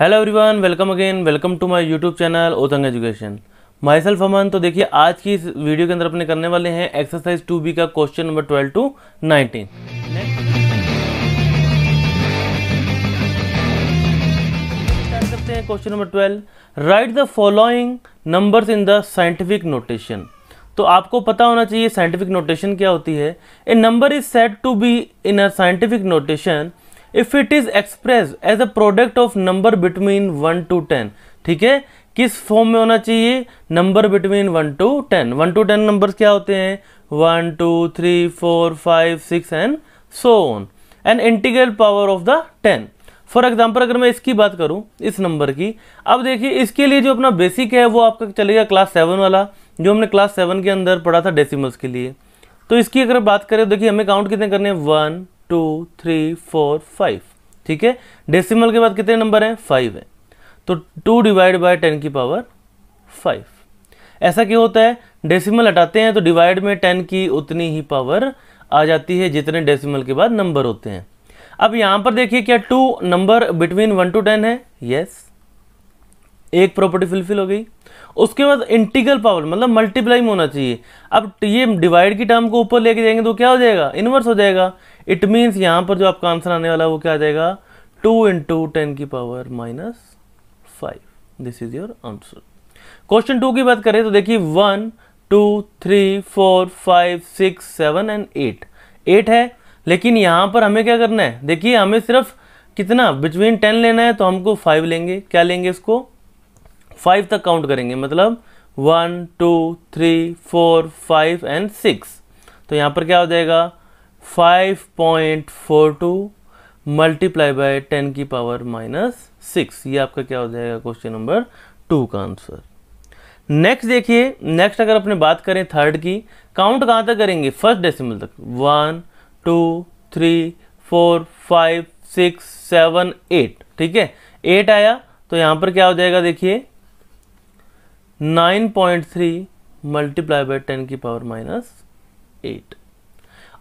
hello everyone welcome again welcome to my YouTube channel ओतंग education myself Aman तो देखिए आज की इस वीडियो के अंदर अपने करने वाले हैं एक्सरसाइज टू बी का question number twelve two nineteen करते हैं question number twelve write the following numbers in the scientific notation तो आपको पता होना चाहिए साइंटिफिक नोटेशन क्या होती है a number is set to be in a scientific notation if it is express as a product of number between one to ten ठीक है किस फॉर्म में होना चाहिए number between one to ten one to ten number क्या होते हैं one two three four five six and so on and integral power of the ten for example अगर मैं इसकी बात करूं इस नंबर की अब देखिए इसके लिए जो अपना बेसिक है वो आपका चलेगा क्लास सेवन वाला जो हमने क्लास सेवन के अंदर पढ़ा था डेसिमल्स के लिए तो इसकी अगर बात करें देखिए हमें काउंट कितने करने हैं one two three four five ठीक है डेसिमल के बाद कितने नंबर हैं फाइव है तो टू डिवाइड बाय टेन की पावर फाइव ऐसा क्यों होता है डेसिमल हटाते हैं तो डिवाइड में टेन की उतनी ही पावर आ जाती है जितने डेसिमल के बाद नंबर होते हैं अब यहाँ पर देखिए क्या two number between one to ten है यस एक प्रॉपर्टी फुलफिल हो गई उसके बाद इंटीग्रल पावर मतलब मल्टीप्लाई में होना चाहिए अब ये डिवाइड की टर्म को ऊपर लेके जाएंगे तो क्या हो जाएगा इन्वर्स हो जाएगा इट मीन्स यहाँ पर जो आपका आंसर आने वाला है वो क्या आ जाएगा टू इंटू टेन की power minus five this is your answer question two की बात करें तो देखिए one two three four five six seven and eight eight है लेकिन यहाँ पर हमें क्या करना है देखिए हमें सिर्फ कितना बिटवीन टेन लेना है तो हमको फाइव लेंगे क्या लेंगे इसको फाइव तक काउंट करेंगे मतलब one two three four five and six तो यहाँ पर क्या हो जाएगा 5.42 मल्टीप्लाई बाय टेन की पावर माइनस सिक्स ये आपका क्या हो जाएगा क्वेश्चन नंबर टू का आंसर नेक्स्ट देखिए नेक्स्ट अगर अपने बात करें थर्ड की काउंट कहाँ तक करेंगे फर्स्ट डेसिमल तक one two three four five six seven eight ठीक है एट आया तो यहाँ पर क्या हो जाएगा देखिए nine point three multiply by ten की पावर माइनस एट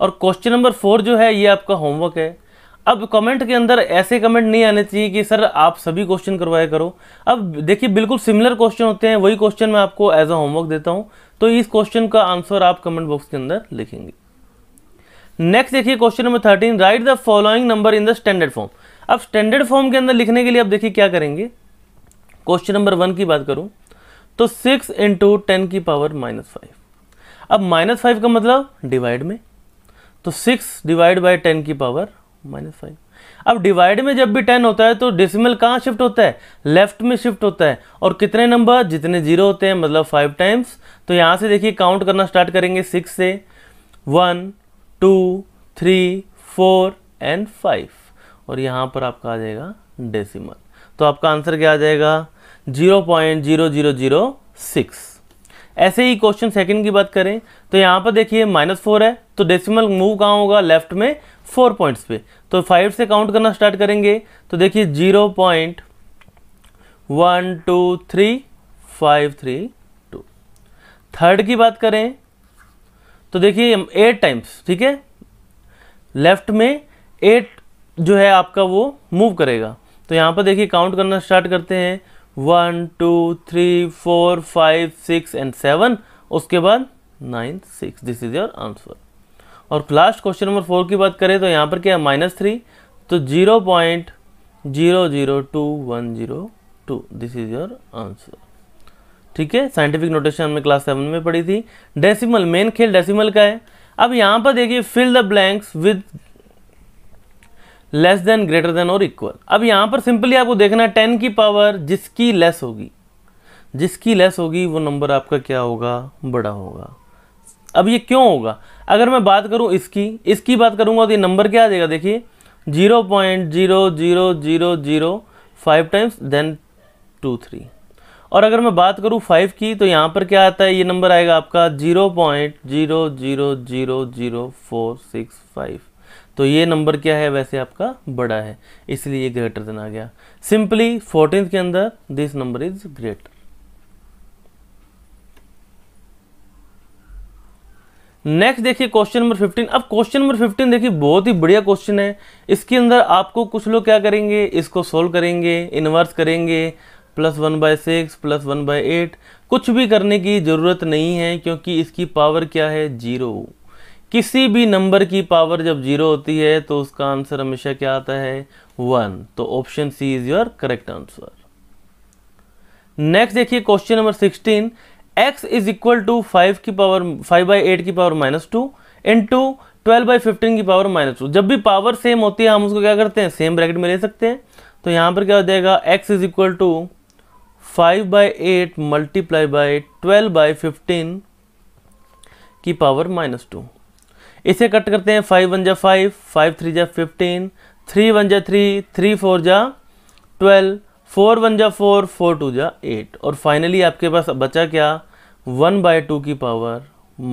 और क्वेश्चन नंबर फोर जो है ये आपका होमवर्क है अब कमेंट के अंदर ऐसे कमेंट नहीं आने चाहिए कि सर आप सभी क्वेश्चन करवाया करो अब देखिए बिल्कुल सिमिलर क्वेश्चन होते हैं वही क्वेश्चन मैं आपको एज अ होमवर्क देता हूँ तो इस क्वेश्चन का आंसर आप कमेंट बॉक्स के अंदर लिखेंगे नेक्स्ट देखिए question number thirteen write the following number in the standard form अब स्टैंडर्ड फॉर्म के अंदर लिखने के लिए आप देखिए क्या करेंगे क्वेश्चन नंबर वन की बात करूं तो सिक्स इंटू टेन की पावर माइनस फाइव अब माइनस फाइव का मतलब डिवाइड में तो सिक्स डिवाइड बाई टेन की पावर माइनस फाइव अब डिवाइड में जब भी टेन होता है तो डेसिमल कहाँ शिफ्ट होता है लेफ्ट में शिफ्ट होता है और कितने नंबर जितने जीरो होते हैं मतलब फाइव टाइम्स तो यहाँ से देखिए काउंट करना स्टार्ट करेंगे सिक्स से one two three four and five और यहाँ पर आपका आ जाएगा डेसिमल तो आपका आंसर क्या आ जाएगा zero point zero zero zero six ऐसे ही क्वेश्चन सेकंड की बात करें तो यहाँ पर देखिए माइनस फोर है तो डेसिमल मूव कहाँ होगा लेफ्ट में फोर पॉइंट्स पे तो फाइव से काउंट करना स्टार्ट करेंगे तो देखिए zero point one two three five three two third की बात करें तो देखिए एट टाइम्स ठीक है लेफ्ट में एट जो है आपका वो मूव करेगा तो यहाँ पर देखिए काउंट करना स्टार्ट करते हैं one two three four five six and seven उसके बाद nine six this is your answer और लास्ट क्वेश्चन नंबर फोर की बात करें तो यहाँ पर क्या है माइनस थ्री तो zero point zero zero two one zero two this is your answer ठीक है साइंटिफिक नोटेशन हमने क्लास सेवन में पढ़ी थी डेसिमल मेन खेल डेसिमल का है अब यहाँ पर देखिए fill the blanks with less than greater than और इक्वल अब यहाँ पर सिंपली आपको देखना है टेन की पावर जिसकी लेस होगी जिसकी लेस होगी वो नंबर आपका क्या होगा बड़ा होगा अब ये क्यों होगा अगर मैं बात करूँ इसकी इसकी बात करूँगा तो ये नंबर क्या आ जाएगा देखिए zero point zero zero zero zero five times than two three और अगर मैं बात करूँ फाइव की तो यहाँ पर क्या आता है ये नंबर आएगा आपका zero point zero zero zero zero four six five तो ये नंबर क्या है वैसे आपका बड़ा है इसलिए ग्रेटर देन आ गया सिंपली फोर्टीन के अंदर this number is great next देखिए क्वेश्चन नंबर फिफ्टीन अब क्वेश्चन नंबर फिफ्टीन देखिए बहुत ही बढ़िया क्वेश्चन है इसके अंदर आपको कुछ लोग क्या करेंगे इसको सोल्व करेंगे इन्वर्स करेंगे plus one by six plus one by eight कुछ भी करने की ज़रूरत नहीं है क्योंकि इसकी पावर क्या है जीरो किसी भी नंबर की पावर जब जीरो होती है तो उसका आंसर हमेशा क्या आता है वन तो option C is your correct answer next देखिए question number sixteen X is equal to five की पावर फाइव बाई एट की power minus two into twelve by fifteen की पावर माइनस टू जब भी पावर सेम होती है हम उसको क्या करते हैं सेम ब्रैकेट में ले सकते हैं तो यहां पर क्या हो जाएगा X is equal to five by eight multiply by twelve by fifteen की पावर माइनस टू इसे कट करते हैं फाइव वन जा फाइव फाइव थ्री जा फिफ्टीन थ्री वन जा थ्री थ्री फोर जा ट्वेल्व फोर वन जा फोर फोर टू जा एट और फाइनली आपके पास बचा क्या वन बाय टू की पावर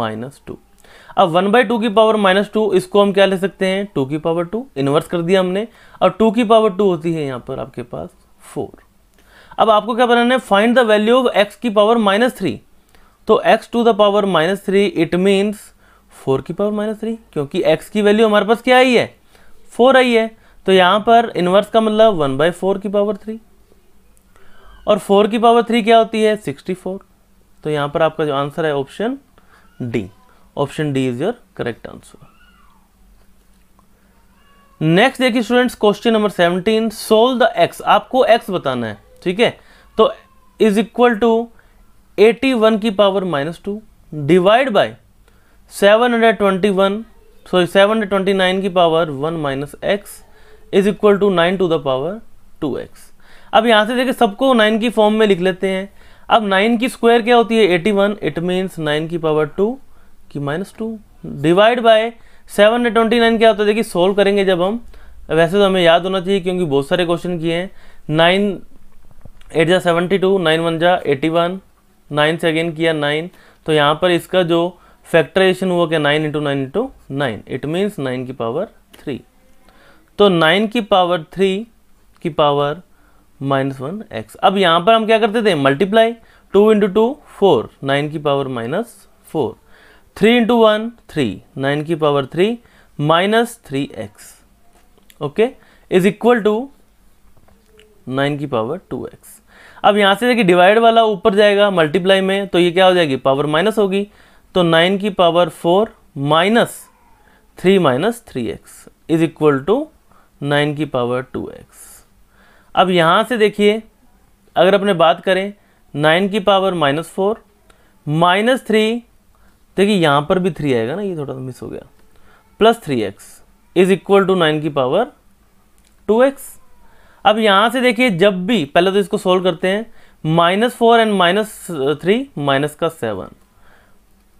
माइनस टू अब वन बाय टू की पावर माइनस टू इसको हम क्या ले सकते हैं टू की पावर टू इन्वर्स कर दिया हमने और टू की पावर टू होती है यहाँ पर आपके पास फोर अब आपको क्या बनाना है find the value of X की पावर माइनस थ्री तो X to the power minus three it means four की पावर माइनस थ्री क्योंकि एक्स की वैल्यू हमारे पास क्या आई है फोर आई है तो यहाँ पर इनवर्स का मतलब वन बाई फोर की पावर थ्री और फोर की पावर थ्री क्या होती है सिक्सटी फोर तो यहाँ पर आपका जो आंसर है option D option D is your correct answer next देखिए students question number seventeen solve the X आपको एक्स बताना है ठीक है तो is equal to eighty one की power minus two divide by seven hundred twenty one sorry seven hundred twenty nine की power one minus X is equal to nine to the power two x अब यहाँ से देखिए सबको nine की form में लिख लेते हैं अब नाइन की स्क्वायर क्या होती है eighty one it means nine की पावर टू की minus two divide by seven hundred twenty nine क्या होता है देखिए सोल्व करेंगे जब हम वैसे तो हमें याद होना चाहिए क्योंकि बहुत सारे क्वेश्चन किए हैं नाइन एट जा सेवेंटी टू नाइन वन जा एटी वन नाइन से अगेन किया नाइन तो यहाँ पर इसका जो फैक्टराइजेशन हुआ क्या nine into nine into nine it means nine की पावर थ्री तो नाइन की पावर थ्री की पावर माइनस वन एक्स अब यहाँ पर हम क्या करते थे multiply two into two four nine की power minus four three into one three nine की power three minus three X okay is equal to nine की पावर टू एक्स अब यहाँ से देखिए डिवाइड वाला ऊपर जाएगा मल्टीप्लाई में तो ये क्या हो जाएगी पावर माइनस होगी तो नाइन की power four minus three minus three x is equal to nine की पावर टू एक्स अब यहाँ से देखिए अगर अपने बात करें नाइन की power minus four minus three देखिए यहाँ पर भी थ्री आएगा ना ये थोड़ा सा मिस हो गया plus three x is equal to nine की पावर टू एक्स अब यहाँ से देखिए जब भी पहले तो इसको सोल्व करते हैं minus four and minus three minus का seven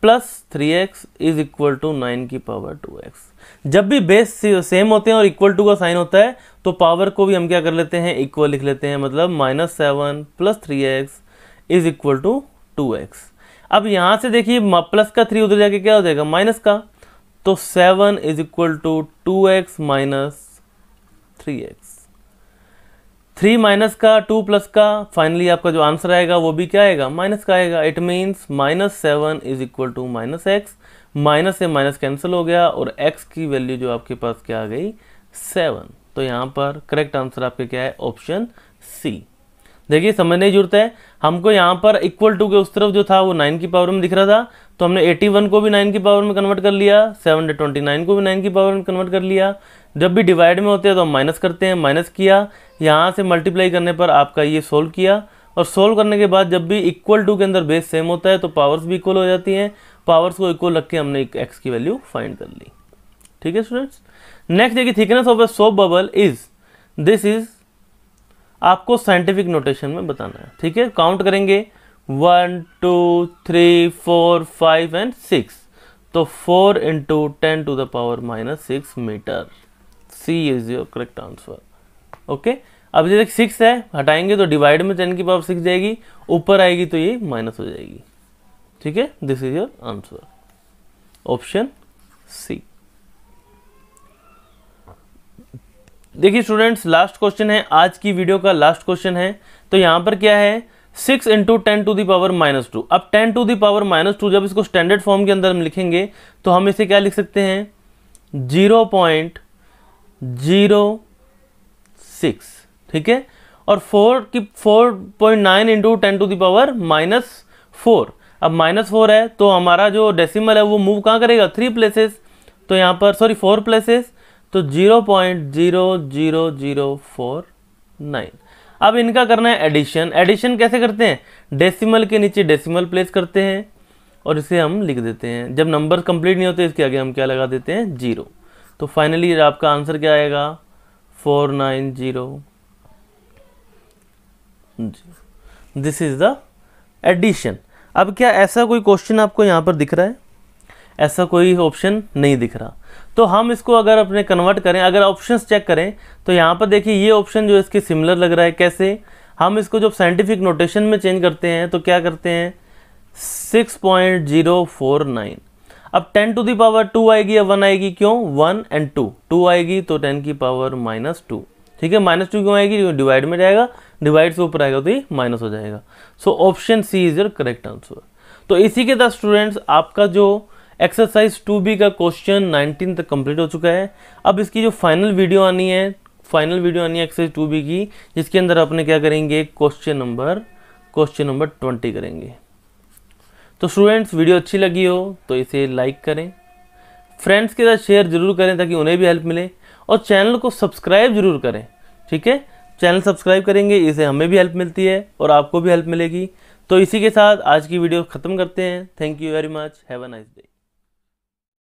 plus three x is equal to nine की पावर टू एक्स जब भी बेस सेम होते हैं और इक्वल टू का साइन होता है तो पावर को भी हम क्या कर लेते हैं इक्वल लिख लेते हैं मतलब minus seven plus three x is equal to two x अब यहाँ से देखिए प्लस का थ्री उधर जाके क्या हो जाएगा माइनस का तो seven is equal to two X minus three X three minus का टू प्लस का फाइनली आपका जो आंसर आएगा वो भी क्या आएगा माइनस का आएगा it means minus seven is equal to minus X minus से माइनस कैंसिल हो गया और एक्स की वैल्यू जो आपके पास क्या आ गई सेवन तो यहाँ पर करेक्ट आंसर आपके क्या है ऑप्शन सी देखिए समझ नहीं जुड़ता है हमको यहाँ पर इक्वल टू के उस तरफ जो था वो नाइन की पावर में दिख रहा था तो हमने एटी वन को भी नाइन की पावर में कन्वर्ट कर लिया सेवन ट्वेंटी नाइन को भी नाइन की पावर में कन्वर्ट कर लिया जब भी डिवाइड में होते हैं तो हम माइनस करते हैं माइनस किया यहाँ से मल्टीप्लाई करने पर आपका ये सोल्व किया और सोल्व करने के बाद जब भी इक्वल टू के अंदर बेस सेम होता है तो पावर्स भी इक्वल हो जाती हैं पावर्स को इक्वल रख के हमने एक्स की वैल्यू फाइंड कर ली ठीक है स्टूडेंट्स नेक्स्ट देखिए thickness of a soap bubble is this is आपको साइंटिफिक नोटेशन में बताना है ठीक है काउंट करेंगे one two three four five and six तो four into ten to the power minus six metre C is your correct answer okay अब जैसे सिक्स है हटाएंगे तो डिवाइड में टेन की पावर सिक्स जाएगी ऊपर आएगी तो ये माइनस हो जाएगी ठीक है this is your answer option C देखिए स्टूडेंट्स लास्ट क्वेश्चन है आज की वीडियो का लास्ट क्वेश्चन है तो यहां पर क्या है six into ten to the power minus two अब ten to the power minus two जब इसको स्टैंडर्ड फॉर्म के अंदर हम लिखेंगे तो हम इसे क्या लिख सकते हैं जीरो पॉइंट जीरो सिक्स ठीक है और फोर की four point nine into ten to the power minus four अब माइनस फोर है तो हमारा जो डेसिमल है वो मूव कहाँ करेगा थ्री प्लेसेस तो यहाँ पर सॉरी फोर प्लेसेस तो zero point zero zero zero four nine अब इनका करना है एडिशन एडिशन कैसे करते हैं डेसिमल के नीचे डेसिमल प्लेस करते हैं और इसे हम लिख देते हैं जब नंबर कंप्लीट नहीं होते इसके आगे हम क्या लगा देते हैं जीरो तो फाइनली आपका आंसर क्या आएगा four nine zero this is the addition अब क्या ऐसा कोई क्वेश्चन आपको यहाँ पर दिख रहा है ऐसा कोई ऑप्शन नहीं दिख रहा तो हम इसको अगर अपने कन्वर्ट करें अगर ऑप्शंस चेक करें तो यहाँ पर देखिए ये ऑप्शन जो इसके सिमिलर लग रहा है कैसे हम इसको जब साइंटिफिक नोटेशन में चेंज करते हैं तो क्या करते हैं अब ten to the power two आएगी या वन आएगी क्यों वन एंड टू टू आएगी तो टेन की पावर माइनस टू ठीक है माइनस टू क्यों आएगी डिवाइड में जाएगा डिवाइड से ऊपर आएगा तो ये माइनस हो जाएगा so option C is your correct answer तो इसी के साथ स्टूडेंट्स आपका जो एक्सरसाइज टू बी का क्वेश्चन नाइनटीन तक कंप्लीट हो चुका है अब इसकी जो फाइनल वीडियो आनी है फाइनल वीडियो आनी है एक्सरसाइज टू बी की जिसके अंदर आपने क्या करेंगे question number question number twenty करेंगे तो स्टूडेंट्स वीडियो अच्छी लगी हो तो इसे लाइक करें फ्रेंड्स के साथ शेयर जरूर करें ताकि उन्हें भी हेल्प मिले और चैनल को सब्सक्राइब जरूर करें ठीक है चैनल सब्सक्राइब करेंगे इसे हमें भी हेल्प मिलती है और आपको भी हेल्प मिलेगी तो इसी के साथ आज की वीडियो ख़त्म करते हैं thank you very much have a nice day